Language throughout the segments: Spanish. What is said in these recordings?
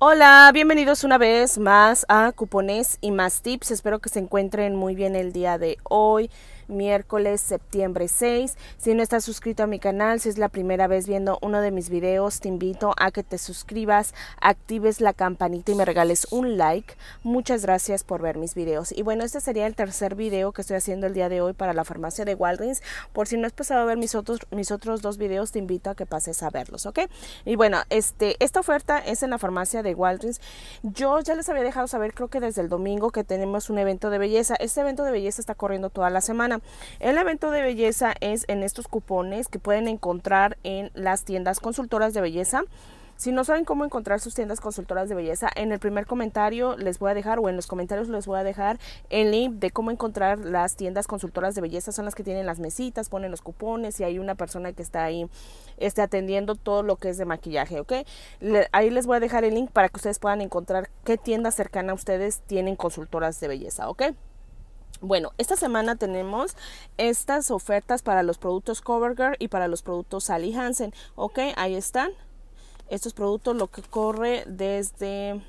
Hola, bienvenidos una vez más a Cupones y más Tips. Espero que se encuentren muy bien el día de hoy miércoles, septiembre 6. Si no estás suscrito a mi canal, si es la primera vez viendo uno de mis videos, te invito a que te suscribas, actives la campanita y me regales un like. Muchas gracias por ver mis videos. Y bueno, este sería el tercer video que estoy haciendo el día de hoy para la farmacia de Walgreens. Por si no has pasado a ver mis otros, mis otros dos videos, te invito a que pases a verlos, ¿ok? Y bueno, este, esta oferta es en la farmacia de Walgreens. Yo ya les había dejado saber, creo que desde el domingo, que tenemos un evento de belleza. Este evento de belleza está corriendo toda la semana. El evento de belleza es en estos cupones que pueden encontrar en las tiendas consultoras de belleza. Si no saben cómo encontrar sus tiendas consultoras de belleza, en el primer comentario les voy a dejar o en los comentarios les voy a dejar el link de cómo encontrar las tiendas consultoras de belleza. Son las que tienen las mesitas, ponen los cupones y hay una persona que está ahí este, atendiendo todo lo que es de maquillaje, ¿ok? ahí les voy a dejar el link para que ustedes puedan encontrar qué tienda cercana a ustedes tienen consultoras de belleza, ¿ok? Bueno, esta semana tenemos estas ofertas para los productos CoverGirl y para los productos Sally Hansen. Ok, ahí están. Estos productos lo que corre desde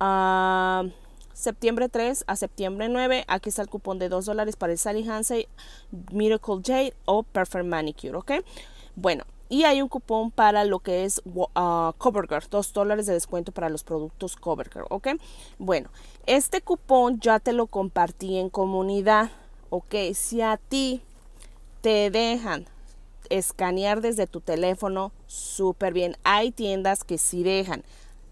ah, septiembre 3 a septiembre 9. Aquí está el cupón de 2 dólares para el Sally Hansen Miracle Jade o Perfect Manicure. Ok, bueno, y hay un cupón para lo que es ah, CoverGirl, 2 dólares de descuento para los productos CoverGirl, ¿ok? Bueno, este cupón ya te lo compartí en comunidad, ¿ok? Si a ti te dejan escanear desde tu teléfono, súper bien. Hay tiendas que sí dejan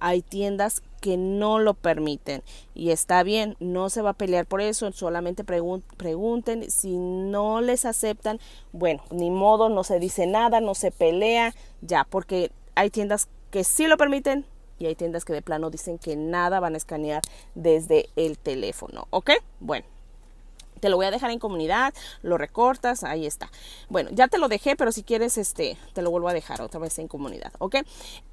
hay tiendas que no lo permiten. Y está bien, no se va a pelear por eso, solamente pregunten. Si no les aceptan, bueno, ni modo, no se dice nada, no se pelea, ya, porque hay tiendas que sí lo permiten y hay tiendas que de plano dicen que nada van a escanear desde el teléfono, ¿ok? Bueno te lo voy a dejar en comunidad, lo recortas, ahí está. Bueno, ya te lo dejé, pero si quieres, este, te lo vuelvo a dejar otra vez en comunidad, ¿ok?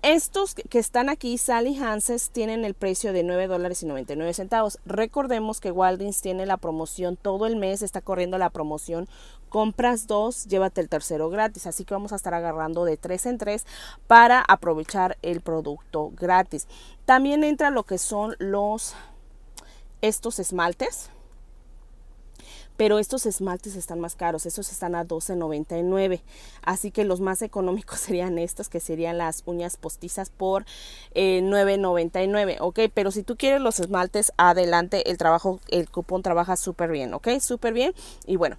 Estos que están aquí, Sally Hanses, tienen el precio de $9.99. dólares y centavos. Recordemos que Walden's tiene la promoción todo el mes, está corriendo la promoción compras dos, llévate el tercero gratis. Así que vamos a estar agarrando de tres en tres para aprovechar el producto gratis. También entra lo que son los estos esmaltes pero estos esmaltes están más caros, estos están a $12.99, así que los más económicos serían estos, que serían las uñas postizas por $9.99, eh, ok, pero si tú quieres los esmaltes, adelante, el trabajo, el cupón trabaja súper bien, ok, súper bien, y bueno.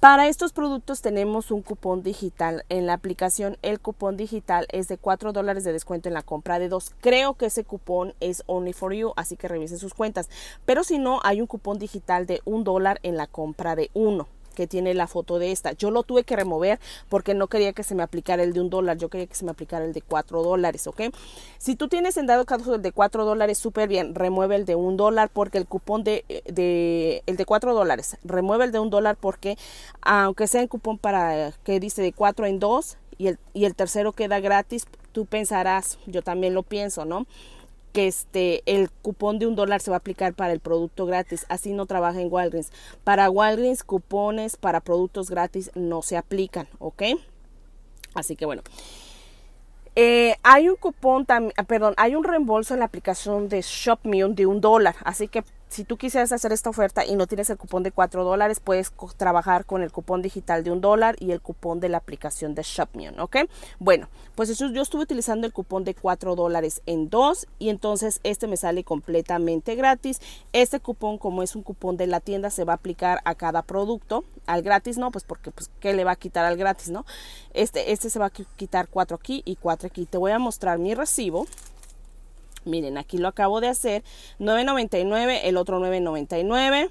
Para estos productos tenemos un cupón digital en la aplicación. El cupón digital es de 4 dólares de descuento en la compra de dos. Creo que ese cupón es Only for You, así que revisen sus cuentas. Pero si no, hay un cupón digital de un dólar en la compra de uno tiene la foto de esta. Yo lo tuve que remover porque no quería que se me aplicara el de un dólar, yo quería que se me aplicara el de cuatro dólares, ¿ok? Si tú tienes en dado caso el de cuatro dólares, súper bien, remueve el de un dólar porque el cupón de, de el de cuatro dólares, remueve el de un dólar porque aunque sea en cupón para que dice de cuatro en dos y el, y el tercero queda gratis, tú pensarás, yo también lo pienso, ¿no? que este, el cupón de un dólar se va a aplicar para el producto gratis. Así no trabaja en Walgreens. Para Walgreens, cupones para productos gratis no se aplican, ¿ok? Así que bueno. Eh, hay un cupón, ah, perdón, hay un reembolso en la aplicación de ShopMeon de un dólar, así que si tú quisieras hacer esta oferta y no tienes el cupón de 4 dólares, puedes trabajar con el cupón digital de 1 dólar y el cupón de la aplicación de Shopmeon, ¿ok? Bueno, pues eso, yo estuve utilizando el cupón de 4 dólares en 2 y entonces este me sale completamente gratis. Este cupón, como es un cupón de la tienda, se va a aplicar a cada producto. Al gratis no, pues porque, pues, ¿qué le va a quitar al gratis, no? Este, este se va a quitar 4 aquí y 4 aquí. Te voy a mostrar mi recibo. Miren, aquí lo acabo de hacer, 9.99, el otro 9.99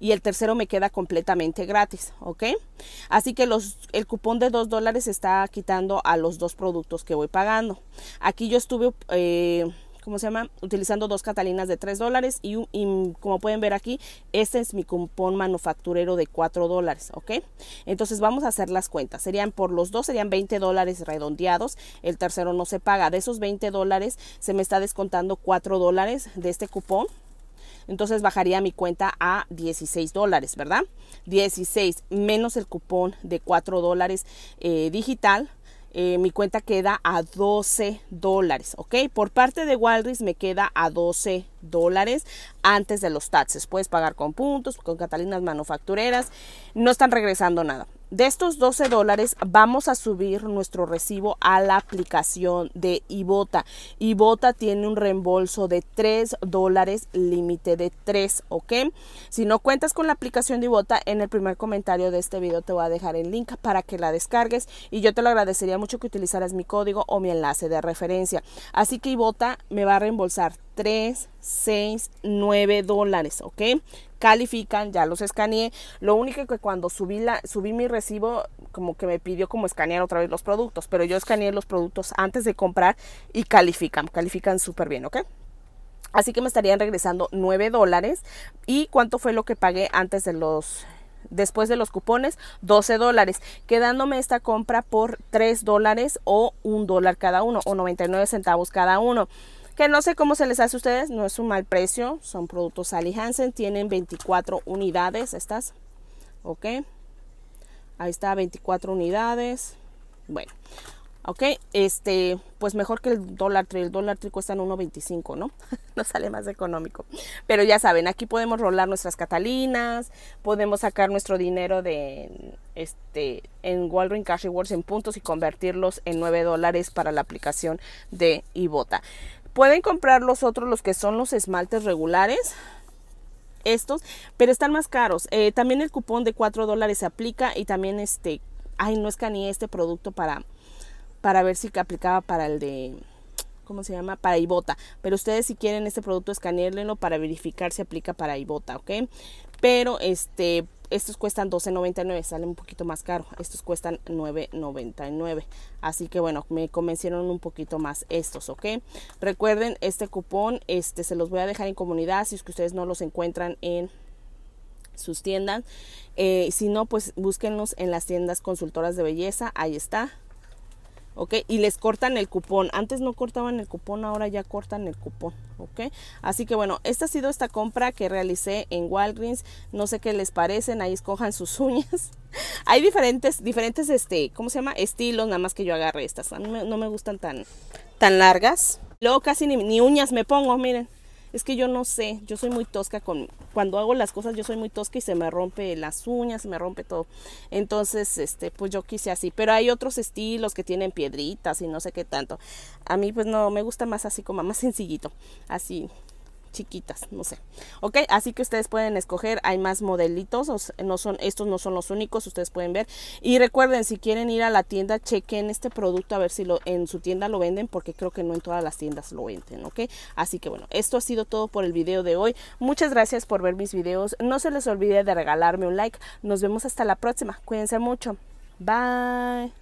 y el tercero me queda completamente gratis, ¿ok? Así que los, el cupón de 2 dólares está quitando a los dos productos que voy pagando. Aquí yo estuve... Eh, ¿cómo se llama? Utilizando dos catalinas de 3 dólares y, como pueden ver aquí, este es mi cupón manufacturero de 4 dólares, ¿ok? Entonces vamos a hacer las cuentas. Serían por los dos, serían 20 dólares redondeados. El tercero no se paga. De esos 20 dólares se me está descontando 4 dólares de este cupón. Entonces bajaría mi cuenta a 16 dólares, ¿verdad? 16 menos el cupón de 4 dólares eh, digital eh, mi cuenta queda a 12 dólares, ¿ok? Por parte de Walrus me queda a 12 dólares antes de los taxes. Puedes pagar con puntos, con Catalinas Manufactureras. No están regresando nada de estos 12 dólares vamos a subir nuestro recibo a la aplicación de Ibota. Ibota tiene un reembolso de 3 dólares, límite de 3, ¿ok? Si no cuentas con la aplicación de Ibota, en el primer comentario de este video te voy a dejar el link para que la descargues y yo te lo agradecería mucho que utilizaras mi código o mi enlace de referencia. Así que Ibota me va a reembolsar 3, 6, 9 dólares, ¿ok? Califican, ya los escaneé. Lo único que cuando subí, la, subí mi recibo, como que me pidió como escanear otra vez los productos, pero yo escaneé los productos antes de comprar y califican, califican súper bien, ¿ok? Así que me estarían regresando 9 dólares. ¿Y cuánto fue lo que pagué antes de los después de los cupones 12 dólares quedándome esta compra por 3 dólares o 1 dólar cada uno o 99 centavos cada uno que no sé cómo se les hace a ustedes, no es un mal precio, son productos Ali Hansen, tienen 24 unidades estas, ok, ahí está 24 unidades, bueno, ok, este, pues mejor que el dólar tree, el dólar tree cuesta 1.25, ¿no? No sale más económico, pero ya saben, aquí podemos rolar nuestras catalinas, podemos sacar nuestro dinero de, este, en Walgreens Cash Rewards en puntos y convertirlos en 9 dólares para la aplicación de Ibota. Pueden comprar los otros, los que son los esmaltes regulares. Estos, pero están más caros. Eh, también el cupón de 4 dólares se aplica y también este, ay, no escaneé este producto para, para ver si aplicaba para el de, ¿cómo se llama? Para Ibota. Pero ustedes si quieren este producto escaneélenlo para verificar si aplica para Ibota, ¿ok? Pero este, estos cuestan 12.99, salen un poquito más caro. Estos cuestan 9.99. Así que bueno, me convencieron un poquito más estos, ¿ok? Recuerden, este cupón este, se los voy a dejar en comunidad si es que ustedes no los encuentran en sus tiendas. Eh, si no, pues búsquenlos en las tiendas consultoras de belleza. Ahí está. ¿ok? Y les cortan el cupón. Antes no cortaban el cupón, ahora ya cortan el cupón, ¿ok? Así que bueno, esta ha sido esta compra que realicé en Walgreens. No sé qué les parecen, ahí escojan sus uñas. Hay diferentes, diferentes, este, ¿cómo se llama? Estilos, nada más que yo agarre estas. A mí no me gustan tan, tan largas. Luego casi ni uñas me pongo, miren es que yo no sé, yo soy muy tosca con, cuando hago las cosas yo soy muy tosca y se me rompe las uñas, se me rompe todo. Entonces, este, pues yo quise así, pero hay otros estilos que tienen piedritas y no sé qué tanto. A mí pues no, me gusta más así como más sencillito, así chiquitas, no sé. Ok, así que ustedes pueden escoger, hay más modelitos, no son, estos no son los únicos, ustedes pueden ver. Y recuerden, si quieren ir a la tienda, chequen este producto a ver si lo, en su tienda lo venden, porque creo que no en todas las tiendas lo venden, ok. Así que bueno, esto ha sido todo por el video de hoy. Muchas gracias por ver mis videos. No se les olvide de regalarme un like. Nos vemos hasta la próxima. Cuídense mucho. Bye.